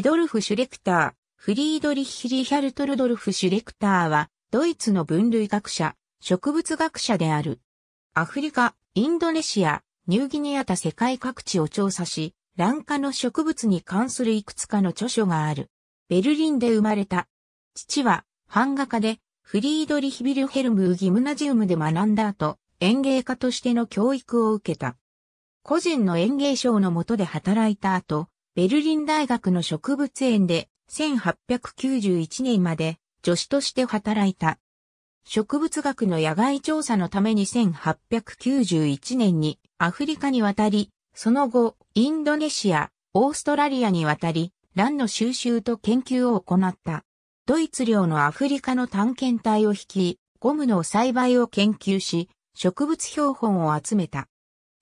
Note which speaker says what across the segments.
Speaker 1: ルドルフ・シュレクター、
Speaker 2: フリードリッヒ・リヒャルト・ルドルフ・シュレクターは、ドイツの分類学者、植物学者である。アフリカ、インドネシア、ニューギニアた世界各地を調査し、蘭化の植物に関するいくつかの著書がある。ベルリンで生まれた。父は、版画家で、フリードリヒ・ビルヘルムー・ギムナジウムで学んだ後、園芸家としての教育を受けた。個人の園芸賞のとで働いた後、ベルリン大学の植物園で1891年まで助手として働いた。植物学の野外調査のために1891年にアフリカに渡り、その後、インドネシア、オーストラリアに渡り、ンの収集と研究を行った。ドイツ領のアフリカの探検隊を率い、ゴムの栽培を研究し、植物標本を集めた。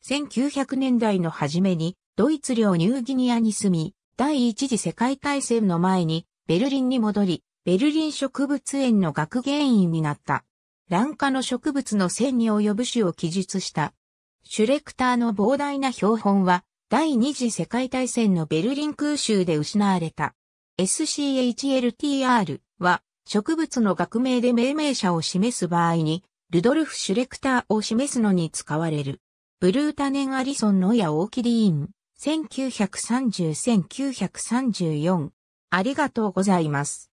Speaker 2: 1900年代の初めにドイツ領ニューギニアに住み、第一次世界大戦の前にベルリンに戻り、ベルリン植物園の学芸員になった。蘭化の植物の線に及ぶ種を記述した。シュレクターの膨大な標本は、第二次世界大戦のベルリン空襲で失われた。SCHLTR は、植物の学名で命名者を示す場合に、ルドルフ・シュレクターを示すのに使われる。ブルータネン・アリソンの矢オーキリーン、1930-1934。ありがとうござ
Speaker 1: います。